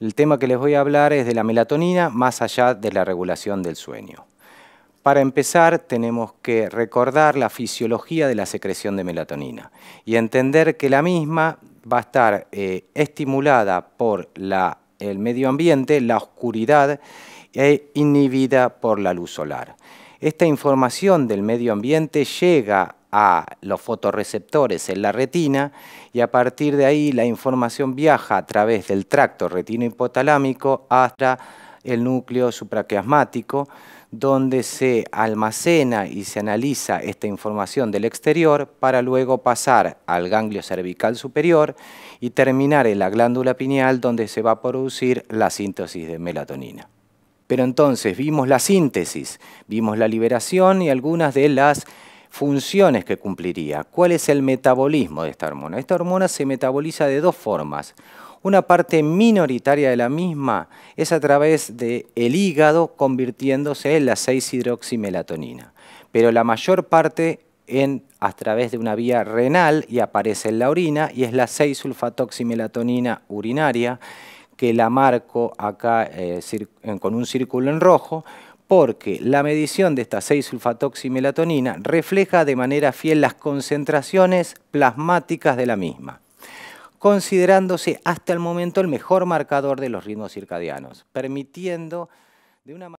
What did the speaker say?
El tema que les voy a hablar es de la melatonina más allá de la regulación del sueño. Para empezar, tenemos que recordar la fisiología de la secreción de melatonina y entender que la misma va a estar eh, estimulada por el medio ambiente, la oscuridad, e inhibida por la luz solar. Esta información del medio ambiente llega a los fotorreceptores en la retina y a partir de ahí la información viaja a través del tracto retino-hipotalámico hasta el núcleo supraquiasmático, donde se almacena y se analiza esta información del exterior para luego pasar al ganglio cervical superior y terminar en la glándula pineal donde se va a producir la síntesis de melatonina. Pero entonces vimos la síntesis, vimos la liberación y algunas de las funciones que cumpliría. ¿Cuál es el metabolismo de esta hormona? Esta hormona se metaboliza de dos formas. Una parte minoritaria de la misma es a través del hígado convirtiéndose en la 6-hidroximelatonina, pero la mayor parte en, a través de una vía renal y aparece en la orina y es la 6-sulfatoximelatonina urinaria que la marco acá eh, con un círculo en rojo porque la medición de esta 6-sulfatoximelatonina refleja de manera fiel las concentraciones plasmáticas de la misma, considerándose hasta el momento el mejor marcador de los ritmos circadianos, permitiendo de una manera...